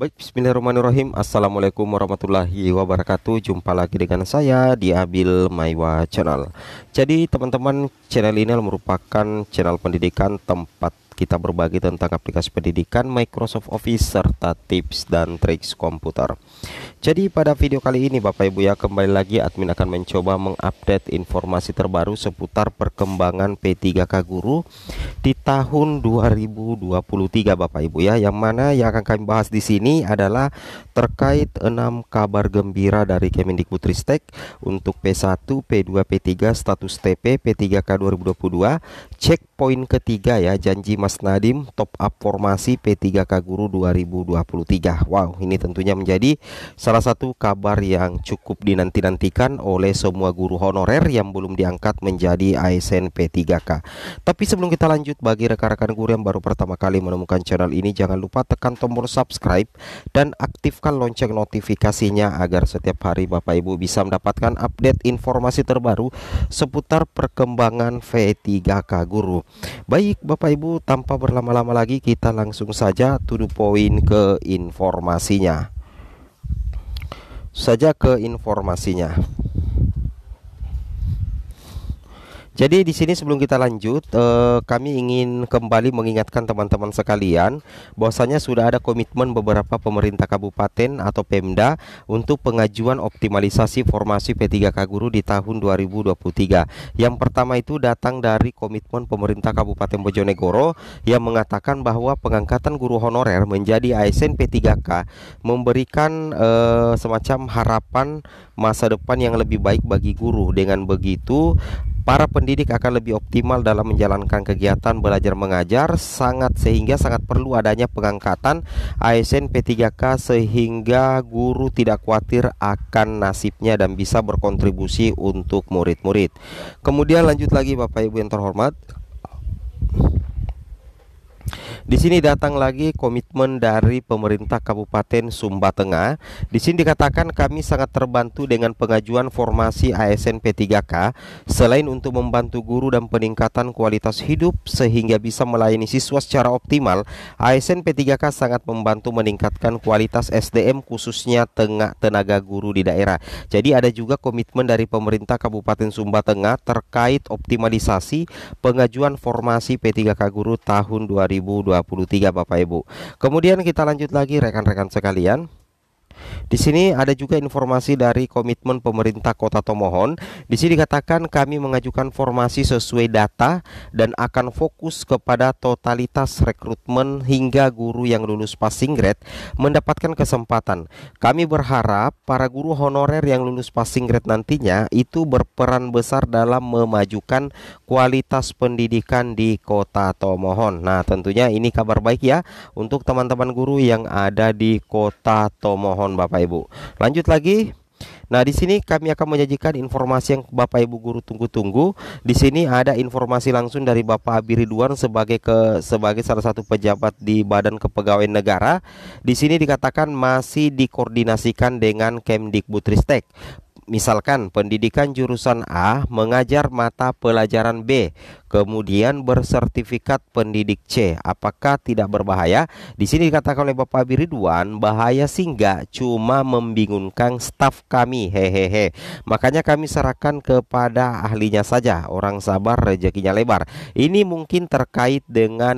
Baik, bismillahirrahmanirrahim. Assalamualaikum warahmatullahi wabarakatuh. Jumpa lagi dengan saya di Abil Maiwa Channel. Jadi, teman-teman, channel ini merupakan channel pendidikan tempat kita berbagi tentang aplikasi pendidikan Microsoft Office serta tips dan triks komputer. Jadi pada video kali ini Bapak Ibu ya kembali lagi admin akan mencoba mengupdate informasi terbaru seputar perkembangan P3K Guru di tahun 2023 Bapak Ibu ya. Yang mana yang akan kami bahas di sini adalah terkait 6 kabar gembira dari Kemendikbudristek untuk P1, P2, P3, status TP, P3K 2022, checkpoint ketiga ya janji mas Mas Nadim top up formasi P3K Guru 2023. Wow, ini tentunya menjadi salah satu kabar yang cukup dinanti-nantikan oleh semua guru honorer yang belum diangkat menjadi ASN P3K. Tapi sebelum kita lanjut bagi rekan-rekan guru yang baru pertama kali menemukan channel ini jangan lupa tekan tombol subscribe dan aktifkan lonceng notifikasinya agar setiap hari Bapak Ibu bisa mendapatkan update informasi terbaru seputar perkembangan V3K Guru. Baik Bapak Ibu tanpa berlama-lama lagi kita langsung saja to poin ke informasinya saja ke informasinya Jadi di sini sebelum kita lanjut, eh, kami ingin kembali mengingatkan teman-teman sekalian bahwasanya sudah ada komitmen beberapa pemerintah kabupaten atau Pemda untuk pengajuan optimalisasi formasi P3K guru di tahun 2023. Yang pertama itu datang dari komitmen pemerintah Kabupaten Bojonegoro yang mengatakan bahwa pengangkatan guru honorer menjadi ASN P3K memberikan eh, semacam harapan masa depan yang lebih baik bagi guru. Dengan begitu para pendidik akan lebih optimal dalam menjalankan kegiatan belajar mengajar sangat sehingga sangat perlu adanya pengangkatan ASN P3K sehingga guru tidak khawatir akan nasibnya dan bisa berkontribusi untuk murid-murid. Kemudian lanjut lagi Bapak Ibu yang terhormat, di sini datang lagi komitmen dari pemerintah Kabupaten Sumba Tengah. Di sini dikatakan kami sangat terbantu dengan pengajuan formasi ASN P3K selain untuk membantu guru dan peningkatan kualitas hidup sehingga bisa melayani siswa secara optimal. ASN P3K sangat membantu meningkatkan kualitas SDM khususnya tengah tenaga guru di daerah. Jadi ada juga komitmen dari pemerintah Kabupaten Sumba Tengah terkait optimalisasi pengajuan formasi P3K guru tahun 2020. 23 Bapak Ibu kemudian kita lanjut lagi rekan-rekan sekalian di sini ada juga informasi dari komitmen pemerintah Kota Tomohon. Di sini dikatakan kami mengajukan formasi sesuai data dan akan fokus kepada totalitas rekrutmen hingga guru yang lulus passing grade mendapatkan kesempatan. Kami berharap para guru honorer yang lulus passing grade nantinya itu berperan besar dalam memajukan kualitas pendidikan di Kota Tomohon. Nah, tentunya ini kabar baik ya untuk teman-teman guru yang ada di Kota Tomohon tahun Bapak Ibu. Lanjut lagi. Nah, di sini kami akan menyajikan informasi yang Bapak Ibu guru tunggu-tunggu. Di sini ada informasi langsung dari Bapak Abi Ridwan sebagai ke sebagai salah satu pejabat di Badan Kepegawaian Negara. Di sini dikatakan masih dikoordinasikan dengan Kemdikbudristek misalkan pendidikan jurusan A mengajar mata pelajaran B, kemudian bersertifikat pendidik C. Apakah tidak berbahaya? Di sini dikatakan oleh Bapak Biridwan, bahaya sih enggak, cuma membingungkan staf kami. Hehehe. Makanya kami serahkan kepada ahlinya saja. Orang sabar rezekinya lebar. Ini mungkin terkait dengan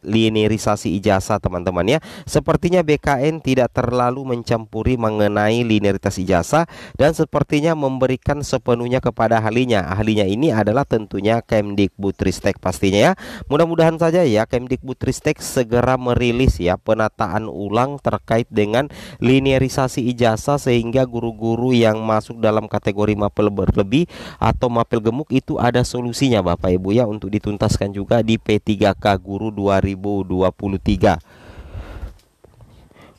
linearisasi ijazah teman-teman ya. Sepertinya BKN tidak terlalu mencampuri mengenai linearitas ijazah dan sepertinya memberikan sepenuhnya kepada ahlinya. Ahlinya ini adalah tentunya Kemdikbudristek pastinya ya. Mudah-mudahan saja ya Kemdikbudristek segera merilis ya penataan ulang terkait dengan linearisasi ijazah sehingga guru-guru yang masuk dalam kategori mapel berlebih atau mapel gemuk itu ada solusinya Bapak Ibu ya untuk dituntaskan juga di P3K Guru 2023.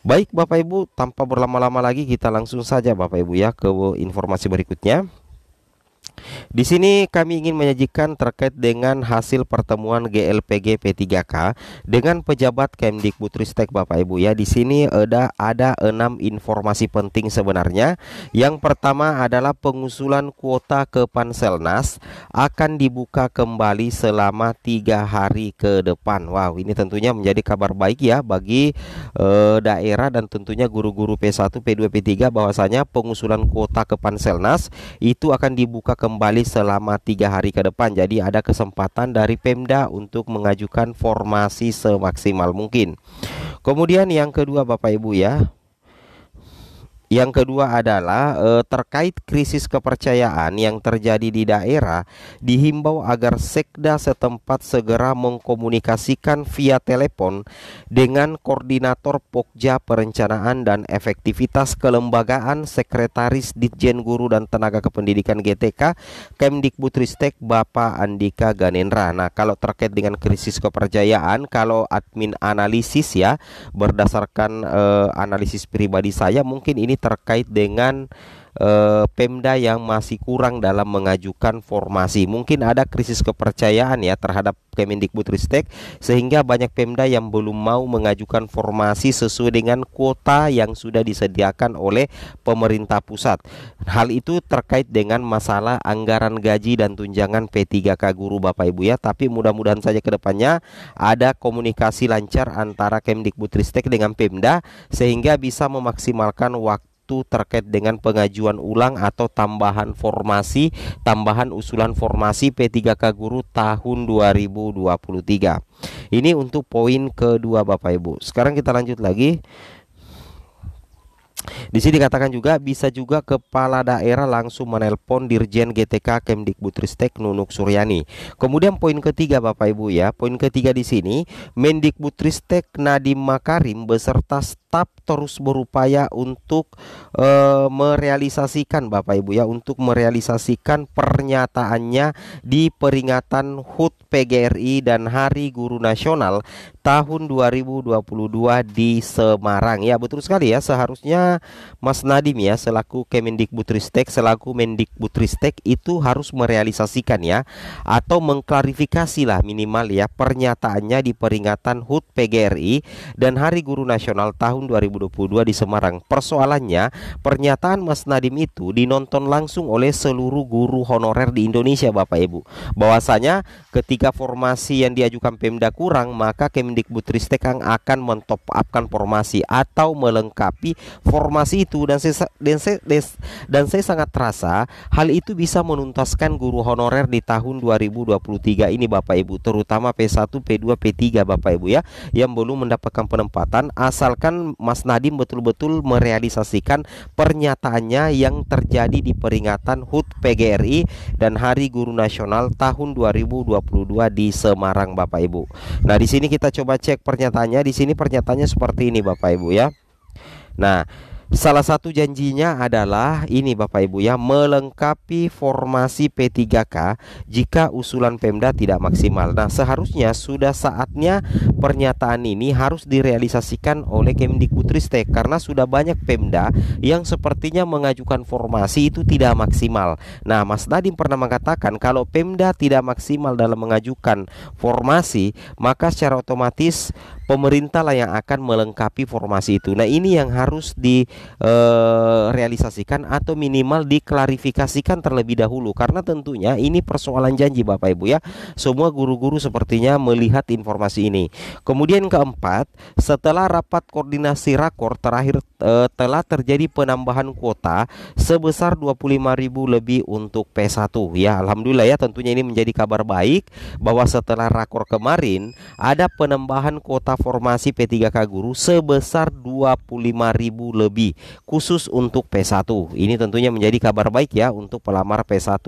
Baik Bapak Ibu, tanpa berlama-lama lagi kita langsung saja Bapak Ibu ya ke informasi berikutnya. Di sini kami ingin menyajikan terkait dengan hasil pertemuan GLPG P3K dengan pejabat Kemdikbudristek Bapak Ibu ya. Di sini ada ada enam informasi penting sebenarnya. Yang pertama adalah pengusulan kuota ke Panselnas akan dibuka kembali selama tiga hari ke depan. Wow, ini tentunya menjadi kabar baik ya bagi eh, daerah dan tentunya guru-guru P1, P2, P3 bahwasanya pengusulan kuota ke Panselnas itu akan dibuka ke kembali selama tiga hari ke depan. Jadi ada kesempatan dari Pemda untuk mengajukan formasi semaksimal mungkin. Kemudian yang kedua Bapak Ibu ya, yang kedua adalah eh, terkait krisis kepercayaan yang terjadi di daerah dihimbau agar sekda setempat segera mengkomunikasikan via telepon dengan koordinator Pokja Perencanaan dan Efektivitas Kelembagaan Sekretaris Ditjen Guru dan Tenaga Kependidikan GTK Kemdikbudristek Bapak Andika Ganendra. Nah, kalau terkait dengan krisis kepercayaan kalau admin analisis ya berdasarkan eh, analisis pribadi saya mungkin ini terkait dengan Eh, Pemda yang masih kurang dalam mengajukan formasi. Mungkin ada krisis kepercayaan ya terhadap Kemendikbudristek sehingga banyak Pemda yang belum mau mengajukan formasi sesuai dengan kuota yang sudah disediakan oleh pemerintah pusat. Hal itu terkait dengan masalah anggaran gaji dan tunjangan P3K guru Bapak Ibu ya, tapi mudah-mudahan saja ke depannya ada komunikasi lancar antara Kemendikbudristek dengan Pemda sehingga bisa memaksimalkan waktu itu terkait dengan pengajuan ulang atau tambahan formasi, tambahan usulan formasi P3K Guru tahun 2023. Ini untuk poin kedua Bapak Ibu. Sekarang kita lanjut lagi. Di sini dikatakan juga bisa juga kepala daerah langsung menelpon Dirjen GTK Kemdikbudristek Nunuk Suryani. Kemudian poin ketiga Bapak Ibu ya, poin ketiga di sini Mendikbudristek Nadiem Makarim beserta staf terus berupaya untuk e, merealisasikan Bapak Ibu ya untuk merealisasikan pernyataannya di peringatan HUT PGRI dan Hari Guru Nasional tahun 2022 di Semarang. Ya, betul sekali ya. Seharusnya Mas Nadim ya selaku Kemendikbudristek, selaku Mendikbudristek itu harus merealisasikan ya atau mengklarifikasi lah minimal ya pernyataannya di peringatan HUT PGRI dan Hari Guru Nasional tahun 2022 di Semarang. Persoalannya, pernyataan Mas Nadim itu dinonton langsung oleh seluruh guru honorer di Indonesia, Bapak Ibu. Bahwasanya ketika formasi yang diajukan Pemda kurang, maka Kemendik Mendikbudristek yang akan mentop upkan formasi atau melengkapi formasi itu dan saya dan saya, dan saya sangat terasa hal itu bisa menuntaskan guru honorer di tahun 2023 ini Bapak Ibu terutama P1, P2, P3 Bapak Ibu ya yang belum mendapatkan penempatan asalkan Mas Nadim betul-betul merealisasikan pernyataannya yang terjadi di peringatan HUT PGRI dan Hari Guru Nasional tahun 2022 di Semarang Bapak Ibu. Nah, di sini kita coba coba cek pernyataannya di sini pernyataannya seperti ini Bapak Ibu ya. Nah, Salah satu janjinya adalah ini Bapak Ibu ya melengkapi formasi P3K jika usulan Pemda tidak maksimal. Nah, seharusnya sudah saatnya pernyataan ini harus direalisasikan oleh Kemdikbudristek karena sudah banyak Pemda yang sepertinya mengajukan formasi itu tidak maksimal. Nah, Mas Nadim pernah mengatakan kalau Pemda tidak maksimal dalam mengajukan formasi, maka secara otomatis pemerintah lah yang akan melengkapi formasi itu. Nah, ini yang harus di direalisasikan eh, atau minimal diklarifikasikan terlebih dahulu karena tentunya ini persoalan janji Bapak Ibu ya. Semua guru-guru sepertinya melihat informasi ini. Kemudian keempat, setelah rapat koordinasi rakor terakhir uh, telah terjadi penambahan kuota sebesar 25.000 lebih untuk P1 ya. Alhamdulillah ya tentunya ini menjadi kabar baik bahwa setelah rakor kemarin ada penambahan kuota formasi P3K guru sebesar 25.000 lebih khusus untuk P1. Ini tentunya menjadi kabar baik ya untuk pelamar P1.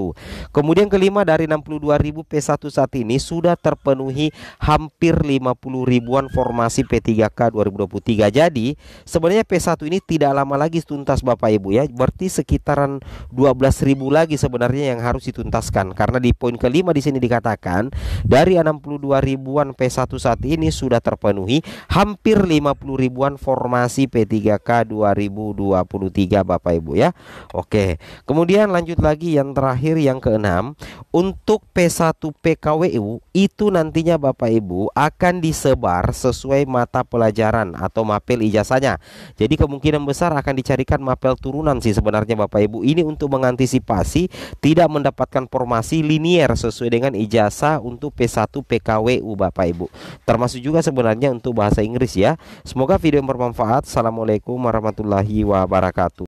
Kemudian kelima dari 62.000 P1 saat ini sudah terpenuhi hampir 50 ribuan formasi P3K 2023. Jadi sebenarnya P1 ini tidak lama lagi tuntas Bapak Ibu ya. Berarti sekitaran 12.000 lagi sebenarnya yang harus dituntaskan karena di poin kelima di sini dikatakan dari 62 ribuan P1 saat ini sudah terpenuhi hampir 50 ribuan formasi P3K 2023 2023 Bapak Ibu ya. Oke. Kemudian lanjut lagi yang terakhir yang keenam, untuk P1 PKWU itu nantinya Bapak Ibu akan disebar sesuai mata pelajaran atau mapel ijazahnya. Jadi kemungkinan besar akan dicarikan mapel turunan sih sebenarnya Bapak Ibu. Ini untuk mengantisipasi tidak mendapatkan formasi linier sesuai dengan ijazah untuk P1 PKWU Bapak Ibu. Termasuk juga sebenarnya untuk bahasa Inggris ya. Semoga video bermanfaat. Assalamualaikum warahmatullahi warahmatullahi wabarakatuh